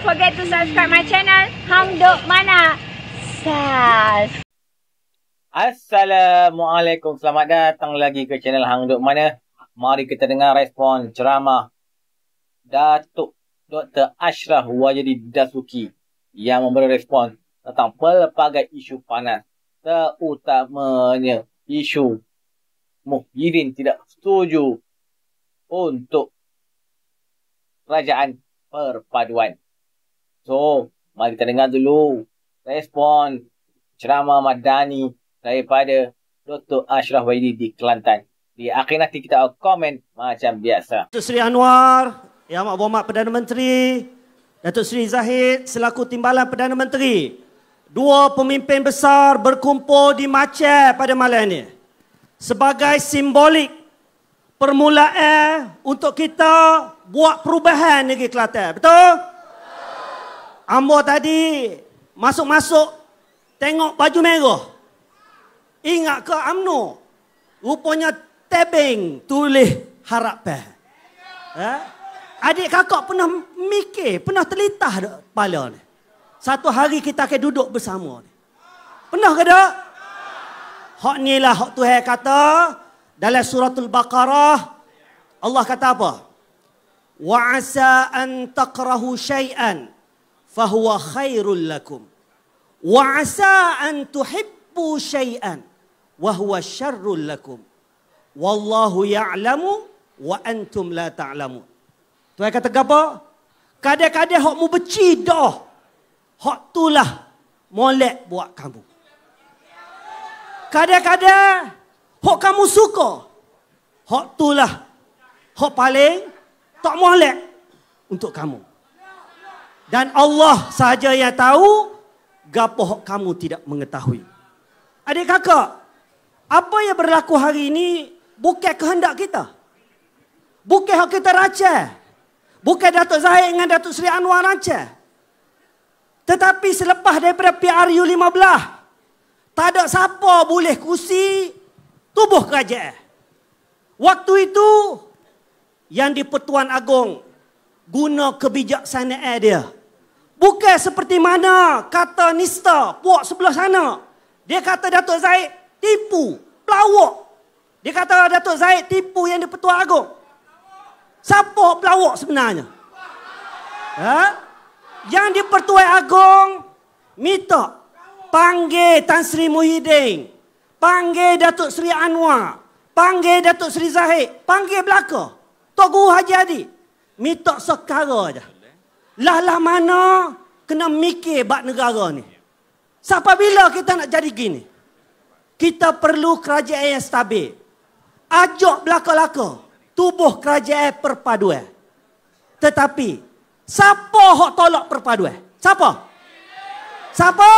don't forget to subscribe my channel Hamduk Mana Sas Assalamualaikum Selamat datang lagi ke channel Hamduk Mana Mari kita dengar respon ceramah Datuk Dr. Ashraf Wajidi Dasuki Yang memberi respon tentang pelbagai isu panas Terutamanya isu Muhyiddin tidak setuju untuk kerajaan perpaduan. So, mari kita dengar dulu respon ceramah madani daripada Dr. Ashraf Waidi di Kelantan. Di akhir nanti kita akan komen macam biasa. Datuk Seri Anwar, Yang Amat Berhormat Perdana Menteri, Datuk Seri Zahid selaku Timbalan Perdana Menteri. Dua pemimpin besar berkumpul di Macet pada malam ini. Sebagai simbolik permulaan untuk kita buat perubahan negeri Kelantan. Betul? Ambo tadi masuk-masuk tengok baju merah. Ingat ke UMNO? Rupanya tebing tulis harapan. Ha? Adik kakak pernah mikir, pernah terlitah kepala ni. Satu hari kita akan duduk bersama ni. Pernah ke tak? Hak ni lah, hak tu kata dalam suratul Baqarah. Allah kata apa? Wa asa an taqrahu shay'an fahuwa khairul lakum wa asa an tuhibbu shay'an wa huwa syarrul lakum wallahu ya'lamu wa antum la ta'lamu Tuhan kata apa? Kadang-kadang hok mu beci dah. Hok tulah molek buat kamu. Kadang-kadang hok kamu suka. Hok tulah hok paling tak molek untuk kamu. Dan Allah sahaja yang tahu Gapoh kamu tidak mengetahui Adik kakak Apa yang berlaku hari ini Bukan kehendak kita Bukan hak kita raca Bukan Datuk Zahid dengan Datuk Seri Anwar raca Tetapi selepas daripada PRU 15 Tak ada siapa boleh kusi Tubuh kerajaan Waktu itu Yang di Pertuan Agong Guna kebijaksanaan dia Bukan seperti mana kata Nista, puak sebelah sana. Dia kata Datuk Zaid tipu, pelawak. Dia kata Datuk Zaid tipu yang dia petua agung. Siapa pelawak sebenarnya? Ha? Yang dia pertuai agung, minta panggil Tan Sri Muhyiddin. Panggil Datuk Sri Anwar. Panggil Datuk Sri Zahid. Panggil belakang. Tok Guru Haji Adik. Minta sekarang saja. Lah-lah mana kena mikir bak negara ni. Sampai bila kita nak jadi gini? Kita perlu kerajaan yang stabil. Ajak belaka-laka tubuh kerajaan perpaduan. Tetapi, siapa hok tolak perpaduan? Siapa? Siapa?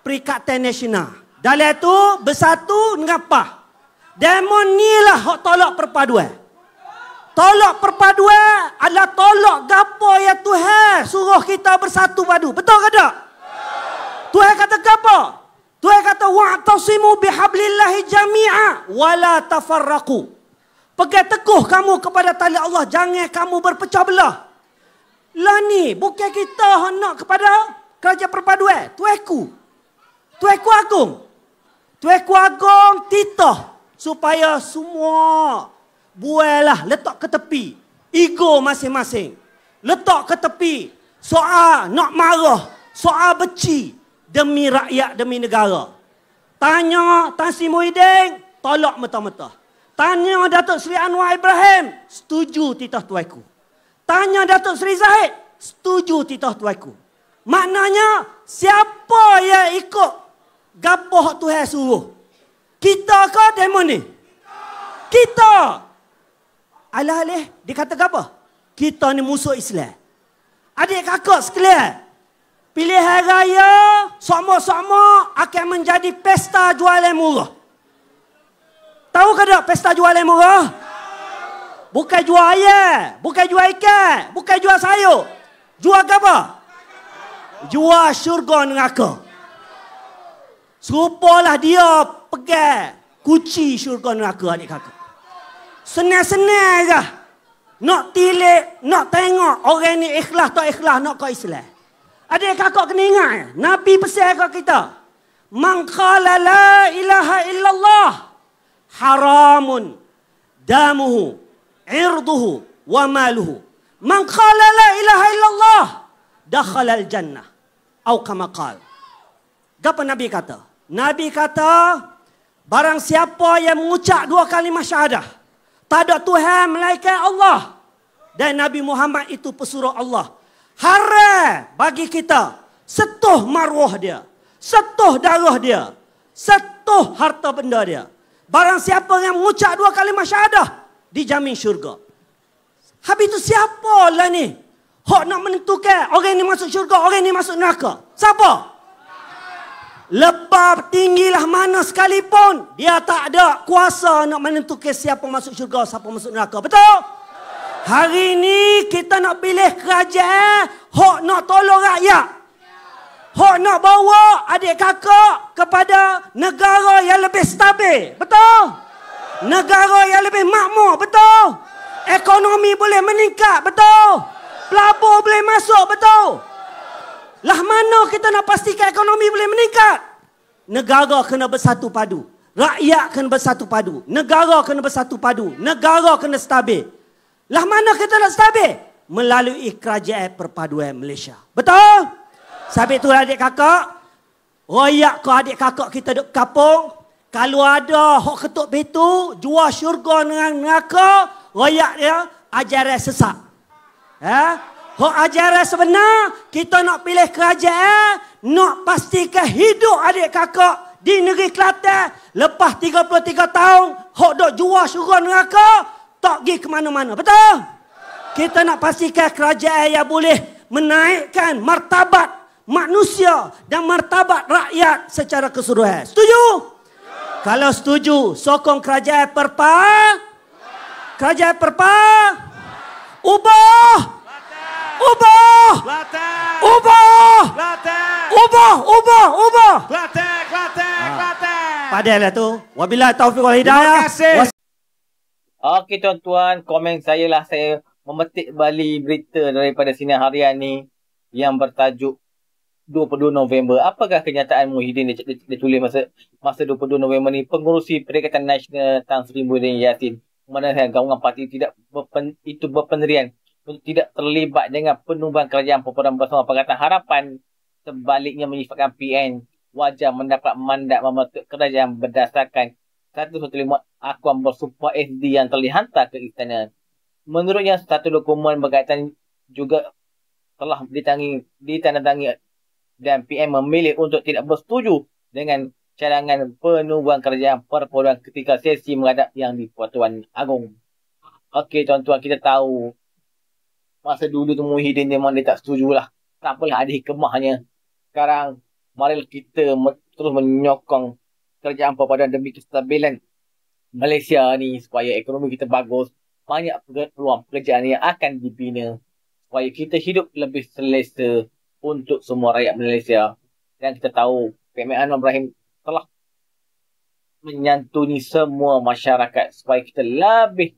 Perikatan nasional. Dalam itu, bersatu dengan apa? Demo ni lah hok tolak perpaduan. Tolak perpaduan adalah tolak gapo ya Tuhan suruh kita bersatu padu. Betul ke tak? Tuhan kata gapo? Tuhan kata wa'tasimu bihablillahi jami'a wala tafarraqu. Pegang teguh kamu kepada tali Allah, jangan kamu berpecah belah. Lah ni, bukan kita nak kepada kerja perpaduan. Tuaku. Tuaku agung. Tuaku agung titah supaya semua buailah letak ke tepi ego masing-masing letak ke tepi soal nak marah soal beci demi rakyat demi negara tanya Tan Sri Muhyiddin tolak mentah-mentah tanya Datuk Seri Anwar Ibrahim setuju titah tuaiku tanya Datuk Seri Zahid setuju titah tuaiku maknanya siapa yang ikut gapoh tuhan suruh kita ke demoni. kita, kita alih-alih dia kata apa? Kita ni musuh Islam. Adik kakak sekalian. Pilih hari raya, sama-sama akan menjadi pesta jualan murah. Tahu ke tak pesta jualan murah? Bukan jual ayam, bukan jual ikan, bukan jual sayur. Jual apa? Jual syurga neraka. Serupalah dia pegang kuci syurga neraka adik kakak senang-senang nak tilik, nak tengok orang ni ikhlas tak ikhlas nak kau Islam. Ada kakak kena ingat, Nabi pesan kat kita. Man qala la ilaha illallah haramun damuhu, irduhu wa maluhu. Man qala la ilaha illallah dakhala al jannah atau kama qal. Gapa Nabi kata? Nabi kata barang siapa yang mengucap dua kali syahadah tak ada Tuhan melainkan Allah. Dan Nabi Muhammad itu pesuruh Allah. Haram bagi kita. Setuh maruah dia. Setuh darah dia. Setuh harta benda dia. Barang siapa yang mengucap dua kali masyadah. Dijamin syurga. Habis itu siapa lah ni? Hak nak menentukan orang ni masuk syurga, orang ni masuk neraka. Siapa? Siapa? Lebar tinggilah mana sekalipun Dia tak ada kuasa nak menentukan siapa masuk syurga Siapa masuk neraka Betul? Hari ini kita nak pilih kerajaan Hak nak tolong rakyat Hak nak bawa adik kakak Kepada negara yang lebih stabil Betul? Negara yang lebih makmur Betul? Ekonomi boleh meningkat Betul? Pelabur boleh masuk Betul? Betul? Lah mana kita nak pastikan ekonomi boleh meningkat? Negara kena bersatu padu. Rakyat kena bersatu padu. Negara kena bersatu padu. Negara kena stabil. Lah mana kita nak stabil? Melalui kerajaan perpaduan Malaysia. Betul? Sabit tu adik kakak. Royak ke adik kakak kita duduk kapung. Kalau ada hok ketuk pintu, Jua syurga dengan neraka, royak dia ajaran sesat. Ha? Hak ajaran sebenar, kita nak pilih kerajaan, eh? nak pastikan hidup adik kakak di negeri Kelantan. Lepas 33 tahun, hak dok jual syurga neraka, tak pergi ke mana-mana. Betul? Kita nak pastikan kerajaan yang boleh menaikkan martabat manusia dan martabat rakyat secara keseluruhan. Setuju? Ya. Kalau setuju, sokong kerajaan perpa. Ya. Kerajaan perpa. Ya. Ubah ubah Klaten Ubah Klaten Ubah, ubah, ubah Klaten, Klaten, Klaten ah. ha. Padahal lah tu Wabillah Taufiq wal Hidayah Terima kasih Was- Okey tuan-tuan Komen saya lah Saya memetik bali berita Daripada sini hari ini Yang bertajuk 22 November. Apakah kenyataan Muhyiddin dia, dia, dia, tulis masa masa 22 November ni pengurusi Perikatan Nasional Tan Sri Muhyiddin Yassin saya gabungan parti tidak berpen, itu berpenderian? tidak terlibat dengan penubuhan kerajaan perempuan bersama Pakatan Harapan sebaliknya menyifatkan PN wajar mendapat mandat membentuk kerajaan berdasarkan satu satu lima akuan bersumpah SD yang telah dihantar ke istana. Menurutnya, satu dokumen berkaitan juga telah ditandatangani dan PM memilih untuk tidak bersetuju dengan cadangan penubuhan kerajaan perpuluhan ketika sesi menghadap yang di Pertuan Agong. Okey, tuan-tuan, kita tahu masa dulu tu Muhyiddin memang dia tak setuju lah. Tak lah ada hikmahnya. Sekarang marilah kita terus menyokong kerajaan perpaduan demi kestabilan Malaysia ni supaya ekonomi kita bagus. Banyak peluang pekerjaan yang akan dibina supaya kita hidup lebih selesa untuk semua rakyat Malaysia. Dan kita tahu PM Anwar Ibrahim telah menyantuni semua masyarakat supaya kita lebih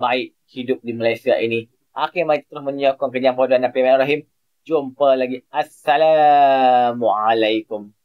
baik hidup di Malaysia ini Akhir majlis terus menyiapkan kenyang pada Nabi Rahim. Jumpa lagi. Assalamualaikum.